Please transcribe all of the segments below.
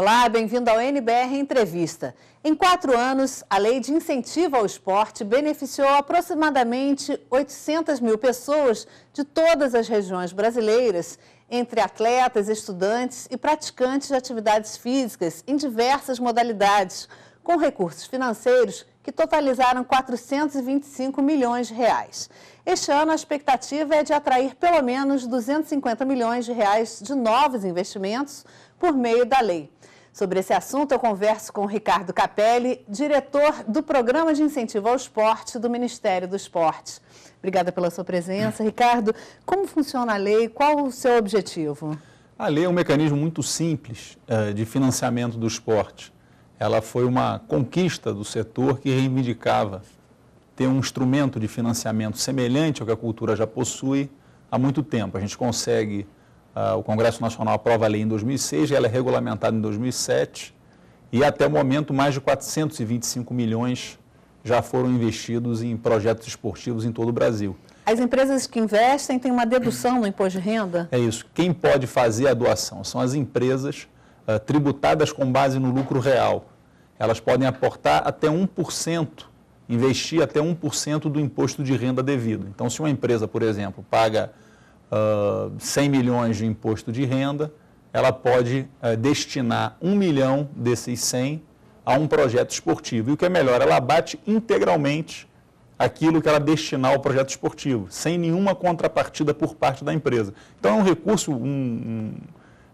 Olá, bem-vindo ao NBR Entrevista. Em quatro anos, a lei de incentivo ao esporte beneficiou aproximadamente 800 mil pessoas de todas as regiões brasileiras, entre atletas, estudantes e praticantes de atividades físicas em diversas modalidades, com recursos financeiros que totalizaram 425 milhões de reais. Este ano, a expectativa é de atrair pelo menos 250 milhões de reais de novos investimentos por meio da lei. Sobre esse assunto, eu converso com Ricardo Capelli, diretor do Programa de Incentivo ao Esporte do Ministério do Esporte. Obrigada pela sua presença. Ricardo, como funciona a lei? Qual o seu objetivo? A lei é um mecanismo muito simples eh, de financiamento do esporte ela foi uma conquista do setor que reivindicava ter um instrumento de financiamento semelhante ao que a cultura já possui há muito tempo. A gente consegue, uh, o Congresso Nacional aprova a lei em 2006, ela é regulamentada em 2007 e até o momento mais de 425 milhões já foram investidos em projetos esportivos em todo o Brasil. As empresas que investem têm uma dedução no imposto de renda? É isso. Quem pode fazer a doação são as empresas eh, tributadas com base no lucro real. Elas podem aportar até 1%, investir até 1% do imposto de renda devido. Então, se uma empresa, por exemplo, paga uh, eh, 100 milhões de imposto de renda, ela pode uh, destinar 1 milhão desses 100 a um projeto esportivo. E o que é melhor, ela abate integralmente aquilo que ela destinar ao projeto esportivo, sem nenhuma contrapartida por parte da empresa. Então é um recurso, um,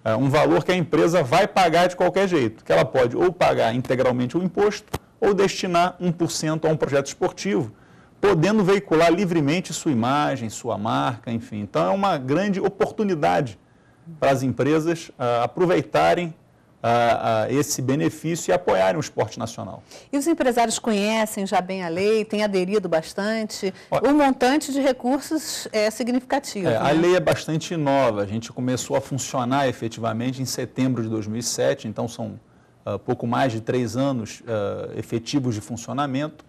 é, um valor que a empresa vai pagar de qualquer jeito, que ela pode ou pagar integralmente o imposto ou destinar 1% a um projeto esportivo, podendo veicular livremente sua imagem, sua marca, enfim. Então é uma grande oportunidade para as empresas é, aproveitarem a, a esse benefício e apoiarem o esporte nacional. E os empresários conhecem já bem a lei, têm aderido bastante? Olha, o montante de recursos é significativo. É, né? A lei é bastante nova, a gente começou a funcionar efetivamente em setembro de 2007, então são uh, pouco mais de três anos uh, efetivos de funcionamento.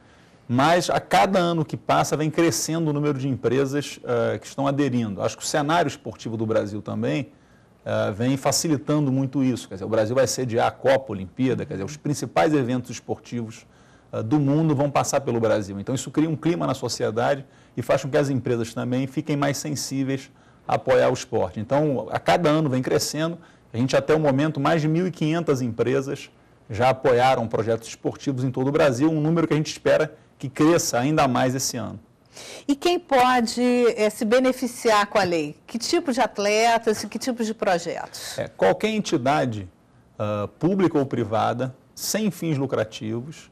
Mas a cada ano que passa vem crescendo o número de empresas uh, que estão aderindo. Acho que o cenário esportivo do Brasil também uh, vem facilitando muito isso. Quer dizer, o Brasil vai sediar a Copa Olimpíada, quer dizer, os principais eventos esportivos uh, do mundo vão passar pelo Brasil. Então, isso cria um clima na sociedade e faz com que as empresas também fiquem mais sensíveis a apoiar o esporte. Então, a cada ano vem crescendo. A gente, até o momento, mais de 1.500 empresas já apoiaram projetos esportivos em todo o Brasil, um número que a gente espera que cresça ainda mais esse ano. E quem pode é, se beneficiar com a lei? Que tipo de atletas e que tipo de projetos? É, qualquer entidade uh, pública ou privada, sem fins lucrativos,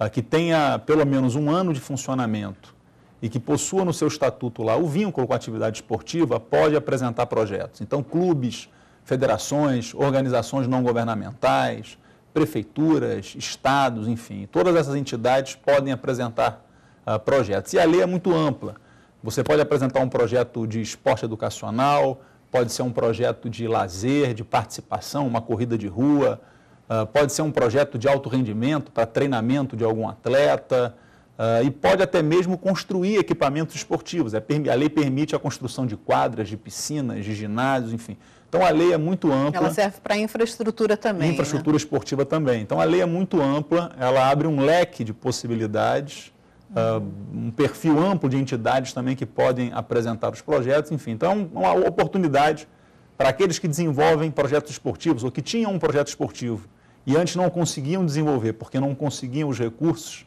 uh, que tenha pelo menos um ano de funcionamento e que possua no seu estatuto lá o vínculo com a atividade esportiva, pode apresentar projetos. Então, clubes, federações, organizações não governamentais, prefeituras, estados, enfim, todas essas entidades podem apresentar uh, projetos. E a lei é muito ampla. Você pode apresentar um projeto de esporte educacional, pode ser um projeto de lazer, de participação, uma corrida de rua, uh, pode ser um projeto de alto rendimento para treinamento de algum atleta. Uh, e pode até mesmo construir equipamentos esportivos. É, a, lei permite a construção de quadras, de piscinas, de ginásios, enfim. Então a lei é muito ampla. Ela serve para infraestrutura também. Infraestrutura né? esportiva também. Então a lei é muito ampla, ela abre um leque de possibilidades um perfil amplo de entidades também que podem apresentar os projetos, enfim. Então, é uma oportunidade para aqueles que desenvolvem projetos esportivos ou que tinham um projeto esportivo e antes não conseguiam desenvolver porque não conseguiam os recursos,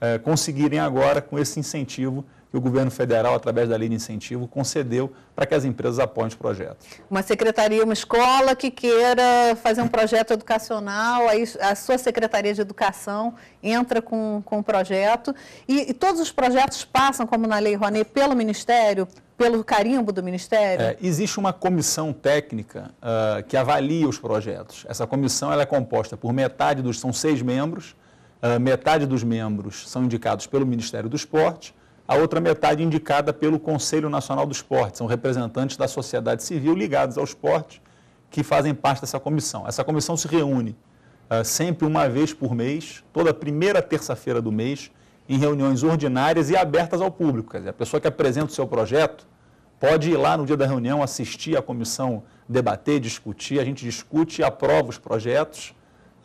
é, conseguirem agora, com esse incentivo, e o governo federal, através da lei de incentivo, concedeu para que as empresas apoiem os projetos. Uma secretaria, uma escola que queira fazer um projeto educacional, aí a sua secretaria de educação entra com, com o projeto e, e todos os projetos passam, como na lei Rouanet, pelo Ministério, pelo carimbo do Ministério? É, existe uma comissão técnica uh, que avalia os projetos. Essa comissão ela é composta por metade dos, são seis membros, uh, metade dos membros são indicados pelo Ministério do Esporte, a outra metade indicada pelo Conselho Nacional do Esporte, são representantes da sociedade civil ligados ao esporte que fazem parte dessa comissão. Essa comissão se reúne uh, sempre uma vez por mês, toda primeira terça-feira do mês, em reuniões ordinárias e abertas ao público. Quer dizer, a pessoa que apresenta o seu projeto pode ir lá no dia da reunião, assistir à comissão, debater, discutir, a gente discute e aprova os projetos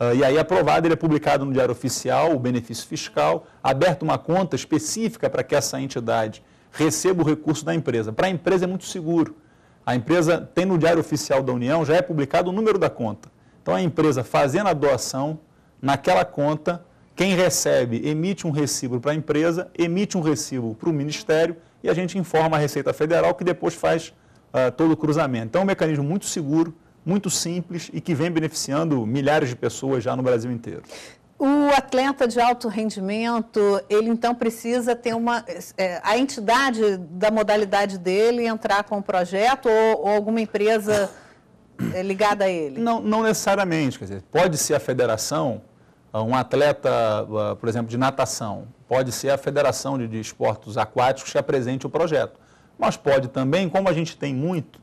ah, e aí aprovado, ele é publicado no Diário Oficial, o benefício fiscal, aberta uma conta específica para que essa entidade receba o recurso da empresa. Para a empresa é muito seguro. A empresa tem no Diário Oficial da União, já é publicado o número da conta. Então a empresa fazendo a doação naquela conta, quem recebe emite um recibo para a empresa, emite um recibo para o Ministério e a gente informa a Receita Federal que depois faz uh, todo o cruzamento. Então é um mecanismo muito seguro, muito simples e que vem beneficiando milhares de pessoas já no Brasil inteiro. O atleta de alto rendimento, ele então precisa ter uma. É, a entidade da modalidade dele entrar com o um projeto ou, ou, alguma empresa é, ligada a ele? Não, não necessariamente. Quer dizer, pode ser a federação, ah, um atleta, ah, por exemplo, de natação, pode ser a federação de, de esportes aquáticos que apresente o projeto. Mas pode também, como a gente tem muito,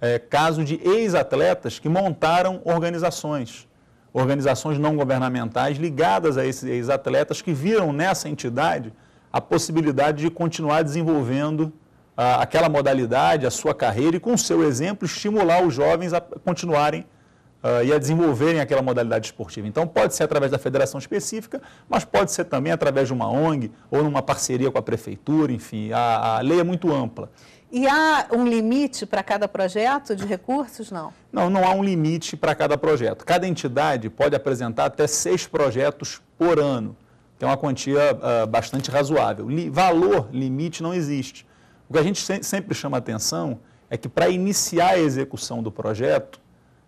é, caso de ex-atletas que montaram organizações, organizações não governamentais ligadas a esses ex-atletas que viram nessa entidade a possibilidade de continuar desenvolvendo a, ah, aquela modalidade, a sua carreira e, com o seu exemplo, estimular os jovens a continuarem Uh, e a desenvolverem aquela modalidade esportiva. Então, pode ser através da federação específica, mas pode ser também através de uma ONG ou numa parceria com a prefeitura, enfim, a, a lei é muito ampla. E há um limite para cada projeto de recursos? Não. Não, não há um limite para cada projeto. Cada entidade pode apresentar até seis projetos por ano, que é uma quantia uh, bastante razoável. Li valor, limite não existe. O que a gente se sempre chama atenção é que para iniciar a execução do projeto,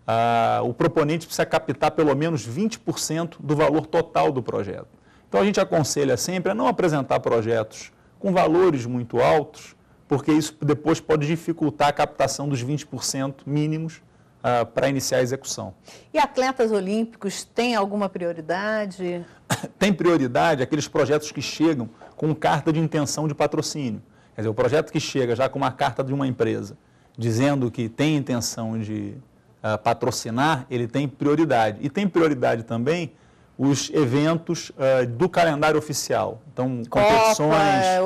uh, o proponente precisa captar pelo menos 20% do valor total do projeto. Então a gente aconselha sempre a não apresentar projetos com valores muito altos porque isso depois pode dificultar a captação dos 20% mínimos uh, ah, para iniciar a execução. E atletas olímpicos têm alguma prioridade? Tem prioridade aqueles projetos que chegam com carta de intenção de patrocínio. Quer dizer, o projeto que chega já com uma carta de uma empresa dizendo que tem intenção de uh, patrocinar, ele tem prioridade. E tem prioridade também os eventos uh, do calendário oficial. Então, Copa, competições.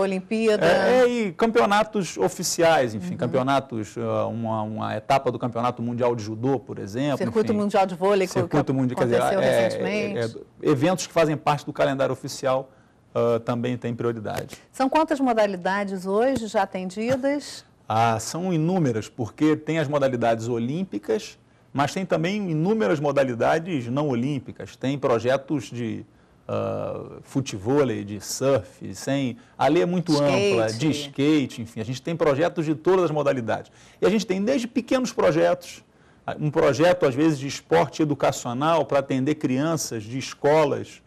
Olimpíada. É, é, e campeonatos oficiais, enfim, uhum. campeonatos, uh, uma, uma, etapa do campeonato mundial de judô, por exemplo. Circuito enfim, mundial de vôlei, circuito que mundial, aconteceu dizer, é, é, recentemente. É, é, eventos que fazem parte do calendário oficial uh, também tem prioridade. São quantas modalidades hoje já atendidas? Ah, são inúmeras, porque tem as modalidades olímpicas, mas tem também inúmeras modalidades não olímpicas. Tem projetos de uh, futevôlei, de surf, sem, a lei é muito skate. ampla, de skate, enfim. A gente tem projetos de todas as modalidades. E a gente tem desde pequenos projetos, um projeto, às vezes, de esporte educacional para atender crianças de escolas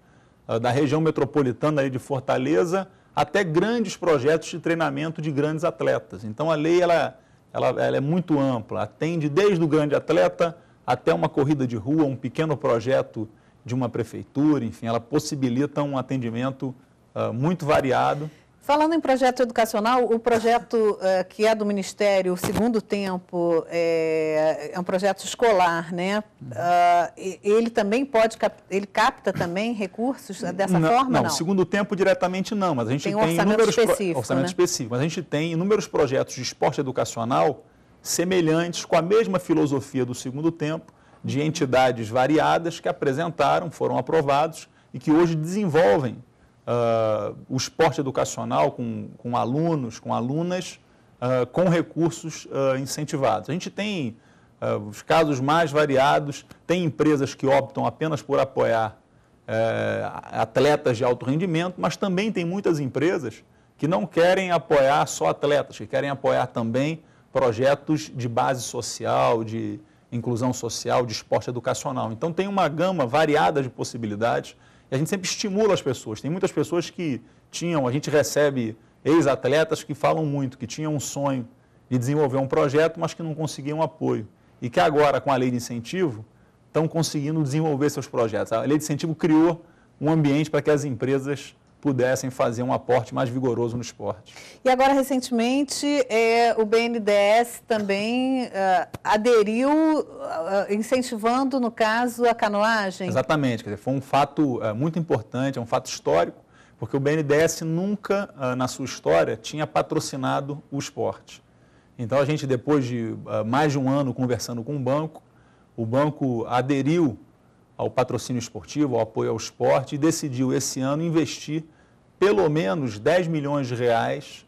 uh, da região metropolitana de Fortaleza, até grandes projetos de treinamento de grandes atletas. Então, a lei, ela ela, ela é muito ampla, atende desde o grande atleta até uma corrida de rua, um pequeno projeto de uma prefeitura, enfim, ela possibilita um atendimento uh, muito variado. Falando em projeto educacional, o projeto uh, que é do Ministério, o Segundo Tempo, é, é um projeto escolar, né? Uh, ele também pode, ele capta também recursos dessa não, forma? Não, não, Segundo Tempo diretamente não, mas a gente tem, um tem orçamento específico, orçamento né? específico, mas a gente tem inúmeros projetos de esporte educacional semelhantes com a mesma filosofia do Segundo Tempo, de entidades variadas que apresentaram, foram aprovados e que hoje desenvolvem uh, o esporte educacional com, com alunos, com alunas, uh, com recursos uh, incentivados. A gente tem os casos mais variados, tem empresas que optam apenas por apoiar eh, atletas de alto rendimento, mas também tem muitas empresas que não querem apoiar só atletas, que querem apoiar também projetos de base social, de inclusão social, de esporte educacional. Então tem uma gama variada de possibilidades e a gente sempre estimula as pessoas. Tem muitas pessoas que tinham, a gente recebe ex-atletas que falam muito, que tinham um sonho de desenvolver um projeto, mas que não conseguiam apoio. E que agora, com a lei de incentivo, estão conseguindo desenvolver seus projetos. A lei de incentivo criou um ambiente para que as empresas pudessem fazer um aporte mais vigoroso no esporte. E agora, recentemente, é, o BNDES também é, aderiu, é, incentivando, no caso, a canoagem? Exatamente, dizer, foi um fato muito importante, é um fato histórico, porque o BNDES nunca, na sua história, tinha patrocinado o esporte. Então, a gente, depois de mais de um ano conversando com o banco, o banco aderiu ao patrocínio esportivo, ao apoio ao esporte, e decidiu esse ano investir pelo menos 10 milhões de reais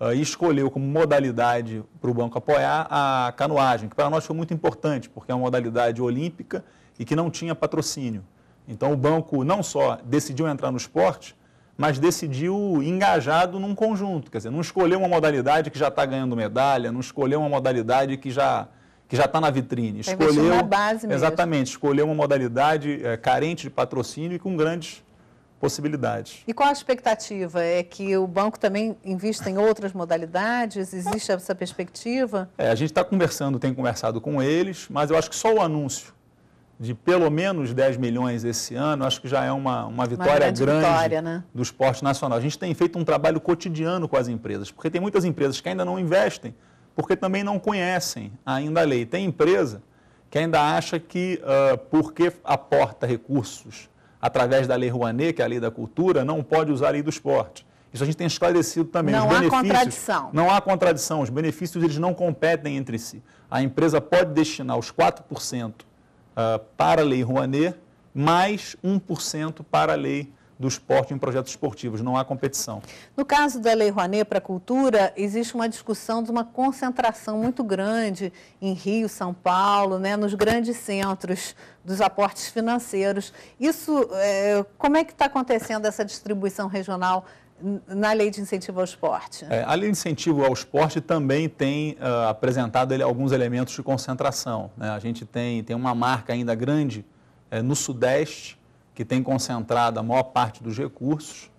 uh, e escolheu como modalidade para o banco apoiar a canoagem, que para nós foi muito importante, porque é uma modalidade olímpica e que não tinha patrocínio. Então o banco não só decidiu entrar no esporte, mas decidiu engajado num conjunto, quer dizer, não escolheu uma modalidade que já está ganhando medalha, não escolheu uma modalidade que já que já está na vitrine, tá escolher escolheu. Na base mesmo. Exatamente, escolheu uma modalidade é, carente de patrocínio e com grandes possibilidades. E qual a expectativa? É que o banco também invista em outras modalidades? Existe essa perspectiva? É, a gente está conversando, tem conversado com eles, mas eu acho que só o anúncio de pelo menos 10 milhões esse ano, acho que já é uma, uma vitória uma grande, grande vitória, né? do esporte nacional. A gente tem feito um trabalho cotidiano com as empresas, porque tem muitas empresas que ainda não investem, porque também não conhecem ainda a lei. Tem empresa que ainda acha que uh, porque aporta recursos através da Lei Rouanet, que é a lei da cultura, não pode usar a lei do esporte. Isso a gente tem esclarecido também. Não há contradição. Não há contradição. Os benefícios eles não competem entre si. A empresa pode destinar os 4% uh, ah, para a Lei Rouanet, mais 1% para a Lei do esporte em projetos esportivos, não há competição. No caso da Lei Rouanet para a cultura, existe uma discussão de uma concentração muito grande em Rio, São Paulo, né, nos grandes centros dos aportes financeiros. Isso, é, como é que está acontecendo essa distribuição regional na lei de incentivo ao esporte? É, a lei de incentivo ao esporte também tem uh, apresentado ele, alguns elementos de concentração. Né? A gente tem, tem uma marca ainda grande é, no Sudeste, que tem concentrado a maior parte dos recursos,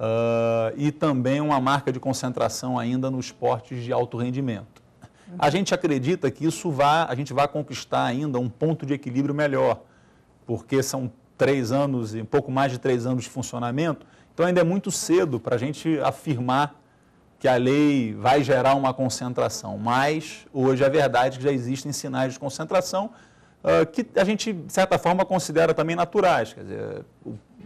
uh, e também uma marca de concentração ainda nos esportes de alto rendimento. A gente acredita que isso vá, a gente vai conquistar ainda um ponto de equilíbrio melhor, porque são três anos e um pouco mais de três anos de funcionamento, então ainda é muito cedo para a gente afirmar que a lei vai gerar uma concentração, mas hoje é verdade que já existem sinais de concentração ah, que a gente, de certa forma, considera também naturais. Quer dizer,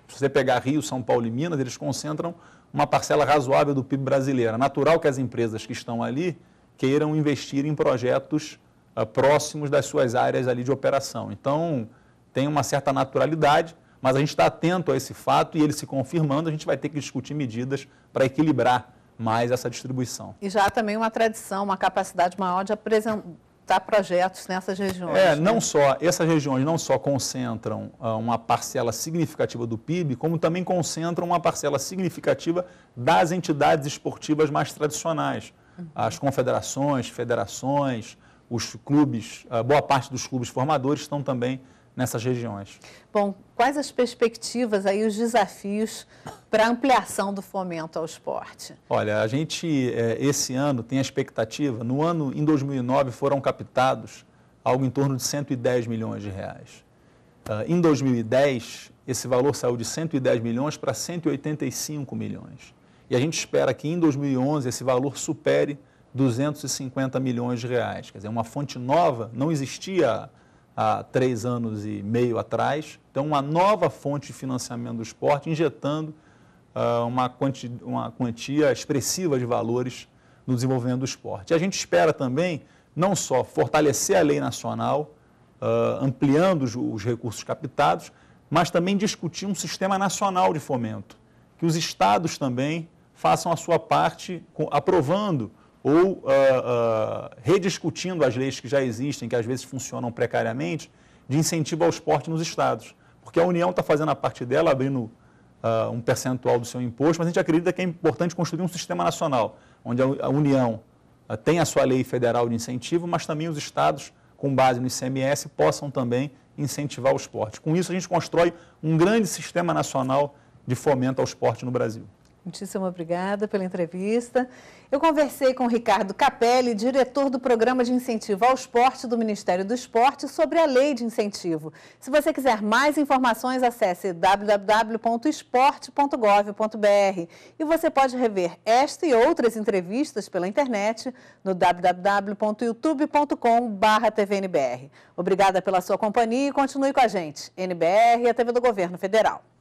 se você pegar Rio, São Paulo e Minas, eles concentram uma parcela razoável do PIB brasileiro. É natural que as empresas que estão ali queiram investir em projetos uh, próximos das suas áreas ali de operação. Então, tem uma certa naturalidade, mas a gente está atento a esse fato e ele se confirmando, a gente vai ter que discutir medidas para equilibrar mais essa distribuição. E já há também uma tradição, uma capacidade maior de apresentar executar projetos nessas regiões. É, né? não só, essas regiões não só concentram ah, uma parcela significativa do PIB, como também concentram uma parcela significativa das entidades esportivas mais tradicionais. Uhum. As confederações, federações, os clubes, ah, boa parte dos clubes formadores estão também nessas regiões. Bom, quais as perspectivas aí, os desafios para ampliação do fomento ao esporte? Olha, a gente eh, esse ano tem a expectativa, no ano em 2009 foram captados algo em torno de 110 milhões de reais. Ah, em 2010, esse valor saiu de 110 milhões para 185 milhões. E a gente espera que em 2011 esse valor supere 250 milhões de reais. Quer dizer, uma fonte nova, não existia há três anos e meio atrás. Então, uma nova fonte de financiamento do esporte, injetando uh, uma, quantia, uma quantia expressiva de valores no desenvolvimento do esporte. E a gente espera também não só fortalecer a lei nacional, uh, ampliando os, os recursos captados, mas também discutir um sistema nacional de fomento, que os estados também façam a sua parte aprovando ou uh, uh, rediscutindo as leis que já existem, que às vezes funcionam precariamente, de incentivo ao esporte nos estados. Porque a União está fazendo a parte dela, abrindo uh, um percentual do seu imposto, mas a gente acredita que é importante construir um sistema nacional, onde a União tem a sua lei federal de incentivo, mas também os estados, com base no ICMS, possam também incentivar o esporte. Com isso, a gente constrói um grande sistema nacional de fomento ao esporte no Brasil. Muitíssimo obrigada pela entrevista. Eu conversei com Ricardo Capelli, diretor do Programa de Incentivo ao Esporte do Ministério do Esporte, sobre a lei de incentivo. Se você quiser mais informações, acesse www.esporte.gov.br e você pode rever esta e outras entrevistas pela internet no www.youtube.com.br. Obrigada pela sua companhia e continue com a gente. NBR e a TV do Governo Federal.